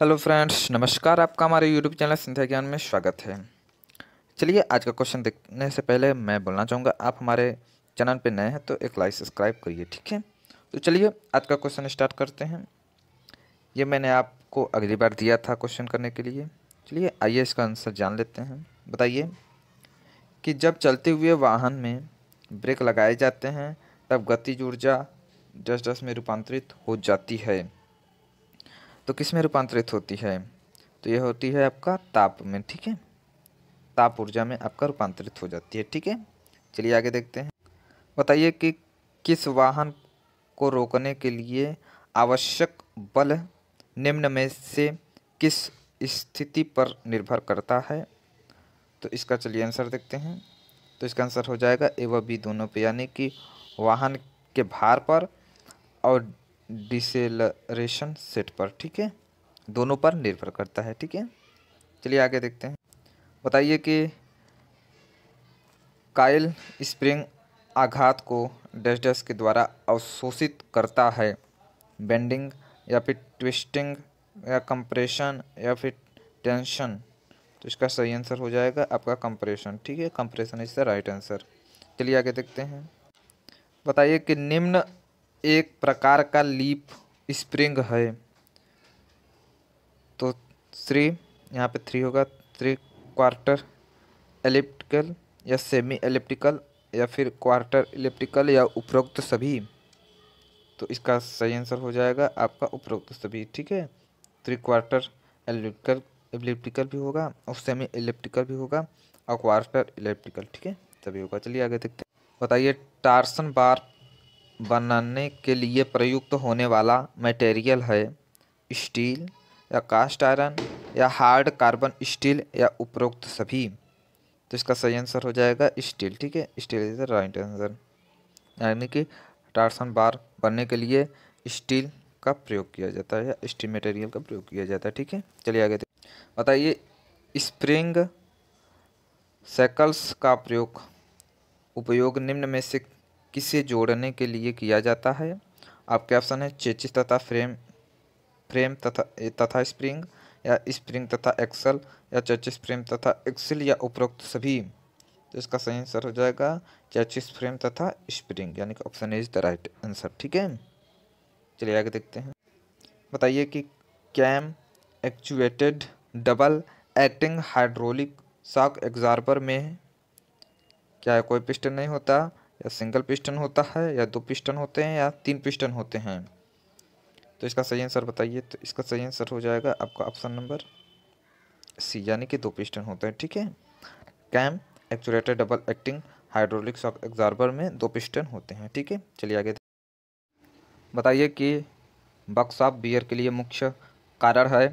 hello friends नमस्कार आपका हमारे यूट्यूब चैनल सिंध्या ज्ञान में स्वागत है चलिए आज का क्वेश्चन देखने से पहले मैं बोलना चाहूँगा आप हमारे चैनल पर नए हैं तो एक लाइक सब्सक्राइब करिए ठीक है तो चलिए आज का क्वेश्चन स्टार्ट करते हैं ये मैंने आपको अगली बार दिया था क्वेश्चन करने के लिए चलिए आइए इसका आंसर जान लेते हैं बताइए कि जब चलते हुए वाहन में ब्रेक लगाए जाते हैं तब गतिज ऊर्जा डस्ट डस्ट में रूपांतरित हो जाती है तो किस में रूपांतरित होती है तो ये होती है आपका ताप में ठीक है ताप ऊर्जा में आपका रूपांतरित हो जाती है ठीक है चलिए आगे देखते हैं बताइए कि किस वाहन को रोकने के लिए आवश्यक बल निम्न में से किस स्थिति पर निर्भर करता है तो इसका चलिए आंसर देखते हैं तो इसका आंसर हो जाएगा ए व बी दोनों पे यानी कि वाहन के भार पर और डिसेलरेशन सेट पर ठीक है दोनों पर निर्भर करता है ठीक है चलिए आगे देखते हैं बताइए कि कायल स्प्रिंग आघात को डैश डैश के द्वारा अवशोषित करता है बेंडिंग या फिर ट्विस्टिंग या कंप्रेशन या फिर टेंशन तो इसका सही आंसर हो जाएगा आपका कंप्रेशन ठीक है compression is the right answer चलिए आगे देखते हैं बताइए कि निम्न एक प्रकार का लीप स्प्रिंग है तो थ्री यहाँ पे थ्री होगा थ्री क्वार्टर एलिप्टिकल या सेमी एलिप्टिकल या फिर क्वार्टर इलेप्टिकल या उपरोक्त सभी तो इसका सही आंसर हो जाएगा आपका उपरोक्त सभी ठीक है थ्री क्वार्टर एलिप्टिकल एलिप्टिकल भी होगा और सेमी इलेप्टिकल भी होगा और क्वार्टर इलेप्टिकल ठीक है तभी होगा चलिए आगे देखते हैं बताइए टार्सन बार बनाने के लिए प्रयुक्त होने वाला मटेरियल है स्टील या कास्ट आयरन या हार्ड कार्बन स्टील या उपरोक्त सभी तो इसका सही आंसर हो जाएगा स्टील ठीक है steel is the right answer यानी कि टार्सन बार बनने के लिए स्टील का प्रयोग किया जाता है या स्टील मटेरियल का प्रयोग किया जाता है ठीक है चलिए आगे बताइए स्प्रिंग सेकल्स का प्रयोग उपयोग निम्न में से किसे जोड़ने के लिए किया जाता है आपके ऑप्शन है चेचिस तथा फ्रेम फ्रेम तथा तथा स्प्रिंग या स्प्रिंग तथा एक्सल या चर्चिस फ्रेम तथा एक्सल या उपरोक्त सभी तो इसका सही आंसर हो जाएगा चर्चिस फ्रेम तथा स्प्रिंग यानी कि option is the right answer ठीक है चलिए आगे देखते हैं बताइए कि cam actuated double acting hydraulic shock absorber में क्या कोई पिस्टन नहीं होता या सिंगल पिस्टन होता है या दो पिस्टन होते हैं या तीन पिस्टन होते हैं तो इसका सही आंसर बताइए तो इसका सही आंसर हो जाएगा आपका ऑप्शन नंबर सी यानी कि दो पिस्टन होते हैं ठीक है cam actuator double acting hydraulic shock absorber में दो पिस्टन होते हैं ठीक है चलिए आगे बताइए कि ऑफ बियर के लिए मुख्य कारण है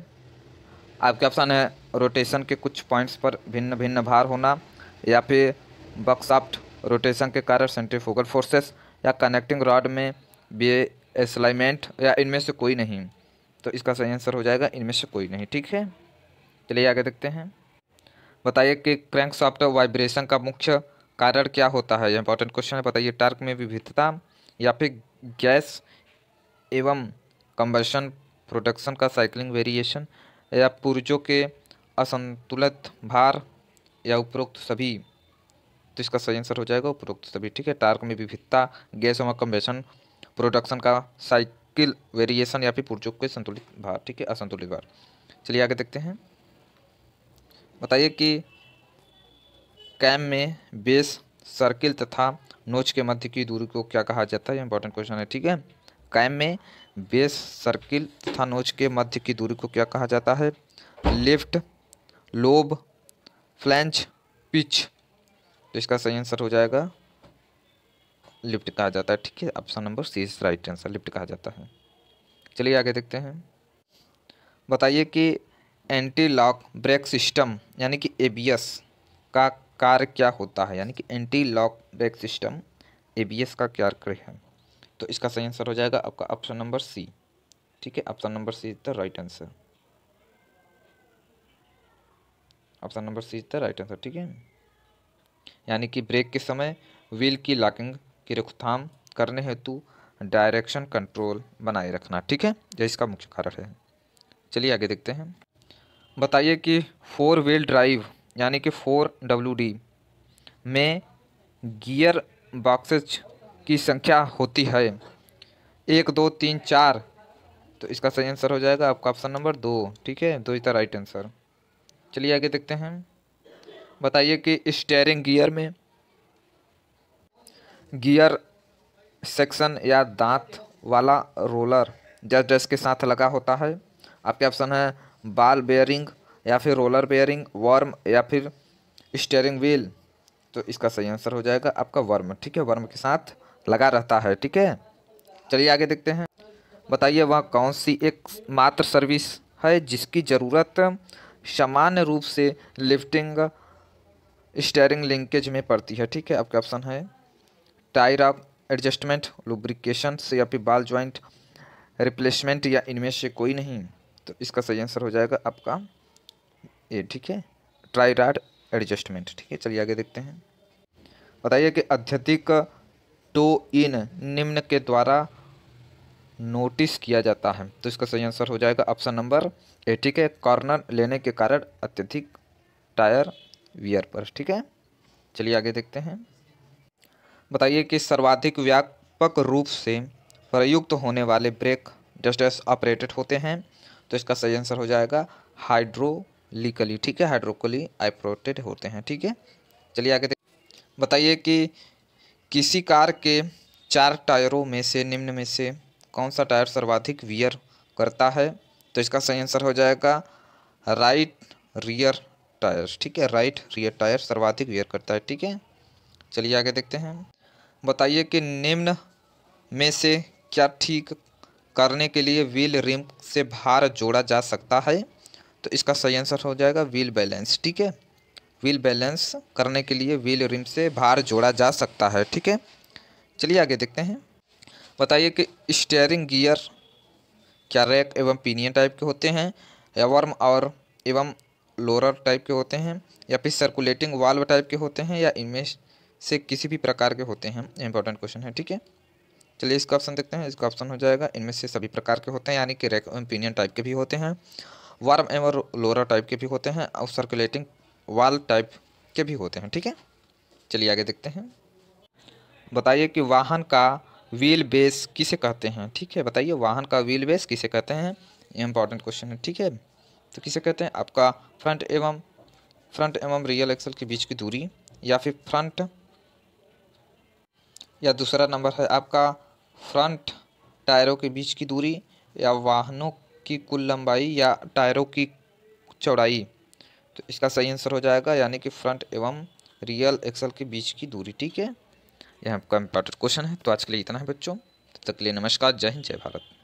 आपके ऑप्शन है रोटेशन के कुछ पॉइंट्स पर भिन्न भिन्न भार होना या फिर बक्साफ्ट रोटेशन के कारण सेंट्रीफोगल फोर्सेस या कनेक्टिंग रॉड में बे एसलाइमेंट या इनमें से कोई नहीं तो इसका सही आंसर हो जाएगा इनमें से कोई नहीं ठीक है चलिए आगे देखते हैं बताइए कि क्रैंक सॉफ्ट वाइब्रेशन का मुख्य कारण क्या होता है इंपॉर्टेंट क्वेश्चन है बताइए टर्क में विविधता या फिर गैस एवं कंबर्शन प्रोडक्शन का साइकिलिंग वेरिएशन या पुर्जों के असंतुलित भार या उपरोक्त सभी तो इसका सही आंसर हो जाएगा उपरोक्त सभी ठीक है टार्क में विविधता गैस एवं कम्बेशन प्रोडक्शन का साइकिल वेरिएशन या फिर पुर्जों के संतुलित भार ठीक है असंतुलित भार चलिए आगे देखते हैं बताइए कि कैम में बेस सर्किल तथा नोच के मध्य की दूरी को क्या कहा जाता है इंपॉर्टेंट क्वेश्चन है ठीक है कैम में बेस सर्किल तथा नोच के मध्य की दूरी को क्या कहा जाता है लिफ्ट लोब फ्लैंच पिच तो इसका सही आंसर हो जाएगा लिफ्ट कहा जाता है ठीक है option number C right answer lift कहा जाता है चलिए आगे देखते हैं बताइए कि एंटी लॉक ब्रेक सिस्टम यानी कि एबीएस का कार्य क्या होता है यानी कि anti lock brake system ABS का क्या कार्य है तो इसका सही आंसर हो जाएगा आपका ऑप्शन नंबर सी ठीक है option number C is the right answer option number C is the right answer ठीक है यानी कि ब्रेक के समय व्हील की लॉकिंग की रोकथाम करने हेतु डायरेक्शन कंट्रोल बनाए रखना ठीक है यह इसका मुख्य कारण है चलिए आगे देखते हैं बताइए कि फोर व्हील ड्राइव यानी कि फोर डब्ल्यू डी में गियर बॉक्सेज की संख्या होती है एक दो तीन चार तो इसका सही आंसर हो जाएगा आपका ऑप्शन नंबर दो ठीक है दो इज द राइट आंसर चलिए आगे देखते हैं बताइए कि स्टेयरिंग गियर में गियर सेक्शन या दांत वाला रोलर जस जस के साथ लगा होता है आपके ऑप्शन है बाल बेयरिंग या फिर रोलर बेयरिंग वर्म या फिर स्टेयरिंग व्हील तो इसका सही आंसर हो जाएगा आपका वर्म ठीक है वर्म के साथ लगा रहता है ठीक है चलिए आगे देखते हैं बताइए वह कौन सी एक मात्र सर्विस है जिसकी ज़रूरत सामान्य रूप से लिफ्टिंग स्टेयरिंग लिंकेज में पड़ती है ठीक है आपका ऑप्शन है टायर ऑफ एडजस्टमेंट लुब्रिकेशन से या फिर बाल ज्वाइंट रिप्लेसमेंट या इनमें से कोई नहीं तो इसका सही आंसर हो जाएगा आपका ये ठीक है ट्राई राड एडजस्टमेंट ठीक है चलिए आगे देखते हैं बताइए कि अत्यधिक टो इन निम्न के द्वारा नोटिस किया जाता है तो इसका सही आंसर हो जाएगा ऑप्शन नंबर ए ठीक है कॉर्नर लेने के कारण अत्यधिक टायर वियर पर ठीक है चलिए आगे देखते हैं बताइए कि सर्वाधिक व्यापक रूप से प्रयुक्त होने वाले ब्रेक जस्ट एस ऑपरेटेड होते हैं तो इसका सही आंसर हो जाएगा हाइड्रोलिकली ठीक है हाइड्रोकली आइप्रोटेड होते हैं ठीक है चलिए आगे बताइए कि किसी कार के चार टायरों में से निम्न में से कौन सा टायर सर्वाधिक वियर करता है तो इसका सही आंसर हो जाएगा राइट रियर टायर्स ठीक है राइट रियर टायर सर्वाधिक वेयर करता है ठीक है चलिए आगे देखते हैं बताइए कि निम्न में से क्या ठीक करने के लिए व्हील रिम से भार जोड़ा जा सकता है तो इसका सही आंसर हो जाएगा व्हील बैलेंस ठीक है व्हील बैलेंस करने के लिए व्हील रिम से भार जोड़ा जा सकता है ठीक है चलिए आगे देखते हैं बताइए कि स्टेयरिंग गियर क्या रैक एवं पिनियन टाइप के होते हैं वर्म और एवं लोअर टाइप के होते हैं या फिर सर्कुलेटिंग वाल्व टाइप के होते हैं या इनमें से किसी भी प्रकार के होते हैं इंपॉर्टेंट क्वेश्चन है ठीक है चलिए इसका ऑप्शन देखते हैं इसका ऑप्शन हो जाएगा इनमें से सभी प्रकार के होते हैं यानी कि रेक पिनियन टाइप के भी होते हैं वार्म एवं लोरा टाइप के भी होते हैं और सर्कुलेटिंग वाल टाइप के भी होते हैं ठीक है चलिए आगे देखते हैं बताइए कि वाहन का व्हील बेस किसे कहते हैं ठीक है बताइए वाहन का व्हील बेस किसे कहते हैं इंपॉर्टेंट क्वेश्चन है ठीक है तो किसे कहते हैं आपका फ्रंट एवं फ्रंट एवं रियल एक्सल के बीच की दूरी या फिर फ्रंट या दूसरा नंबर है आपका फ्रंट टायरों के बीच की दूरी या वाहनों की कुल लंबाई या टायरों की चौड़ाई तो इसका सही आंसर हो जाएगा यानी कि फ्रंट एवं रियल एक्सल के बीच की दूरी ठीक है यह आपका इंपॉर्टेंट क्वेश्चन है तो आज के लिए इतना है बच्चों तब तक के लिए नमस्कार जय हिंद जय भारत